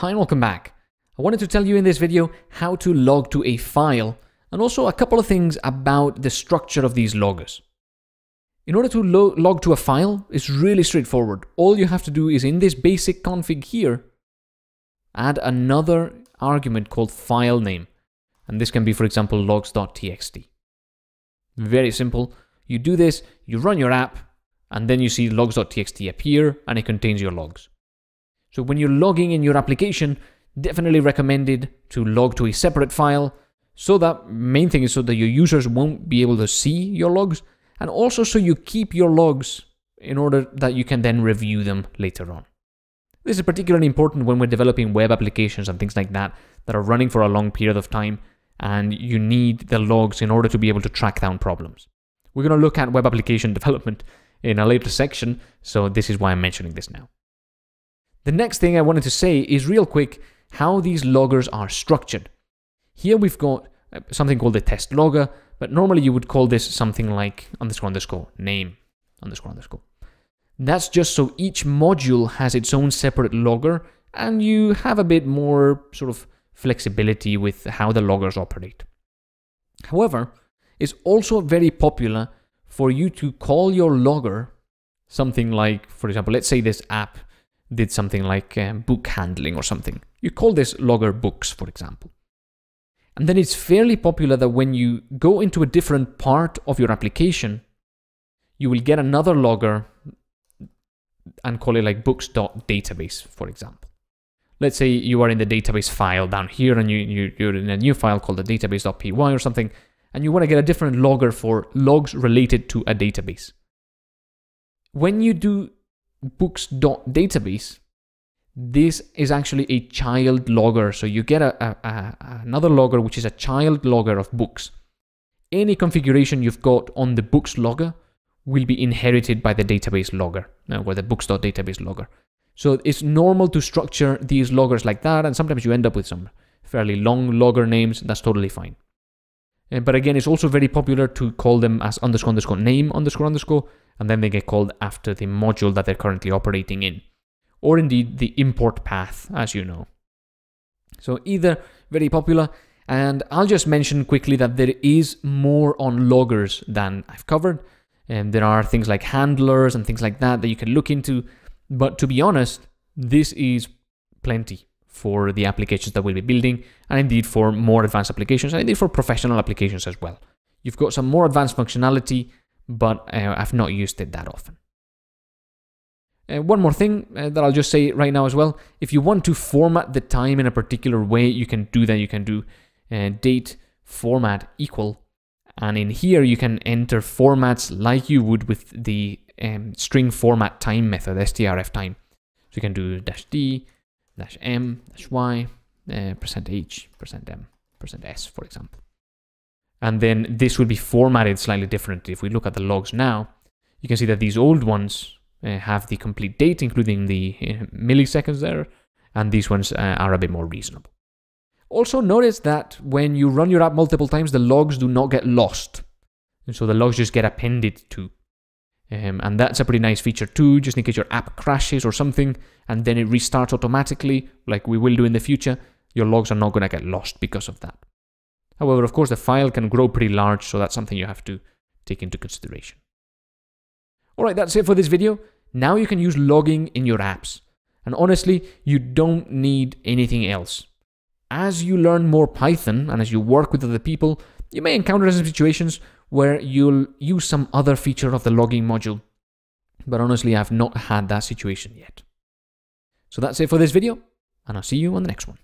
Hi and welcome back. I wanted to tell you in this video how to log to a file and also a couple of things about the structure of these loggers. In order to lo log to a file, it's really straightforward. All you have to do is in this basic config here, add another argument called file name. And this can be, for example, logs.txt. Very simple. You do this, you run your app, and then you see logs.txt appear and it contains your logs. So when you're logging in your application, definitely recommended to log to a separate file. So that main thing is so that your users won't be able to see your logs and also so you keep your logs in order that you can then review them later on. This is particularly important when we're developing web applications and things like that that are running for a long period of time and you need the logs in order to be able to track down problems. We're going to look at web application development in a later section, so this is why I'm mentioning this now. The next thing I wanted to say is real quick how these loggers are structured. Here we've got uh, something called the test logger, but normally you would call this something like underscore underscore name underscore underscore. That's just so each module has its own separate logger and you have a bit more sort of flexibility with how the loggers operate. However, it's also very popular for you to call your logger something like, for example, let's say this app did something like uh, book handling or something. You call this logger books, for example. And then it's fairly popular that when you go into a different part of your application, you will get another logger and call it like books.database, for example. Let's say you are in the database file down here and you, you, you're in a new file called the database.py or something, and you want to get a different logger for logs related to a database. When you do books.database, this is actually a child logger. So you get a, a, a, another logger, which is a child logger of books. Any configuration you've got on the books logger will be inherited by the database logger, or the books.database logger. So it's normal to structure these loggers like that, and sometimes you end up with some fairly long logger names. That's totally fine. Uh, but again, it's also very popular to call them as underscore underscore name underscore underscore, and then they get called after the module that they're currently operating in, or indeed the import path, as you know. So either very popular, and I'll just mention quickly that there is more on loggers than I've covered, and um, there are things like handlers and things like that that you can look into. But to be honest, this is plenty for the applications that we'll be building, and indeed for more advanced applications, and indeed for professional applications as well. You've got some more advanced functionality, but uh, I've not used it that often. Uh, one more thing uh, that I'll just say right now as well. If you want to format the time in a particular way, you can do that. You can do uh, date format equal. And in here, you can enter formats like you would with the um, string format time method, strf time. So you can do dash d, dash m dash y uh, percent h percent m percent s for example and then this would be formatted slightly differently if we look at the logs now you can see that these old ones uh, have the complete date including the uh, milliseconds there and these ones uh, are a bit more reasonable also notice that when you run your app multiple times the logs do not get lost and so the logs just get appended to um, and that's a pretty nice feature too, just in case your app crashes or something, and then it restarts automatically, like we will do in the future, your logs are not going to get lost because of that. However, of course, the file can grow pretty large, so that's something you have to take into consideration. Alright, that's it for this video. Now you can use logging in your apps. And honestly, you don't need anything else. As you learn more Python and as you work with other people, you may encounter some situations where you'll use some other feature of the logging module. But honestly, I've not had that situation yet. So that's it for this video, and I'll see you on the next one.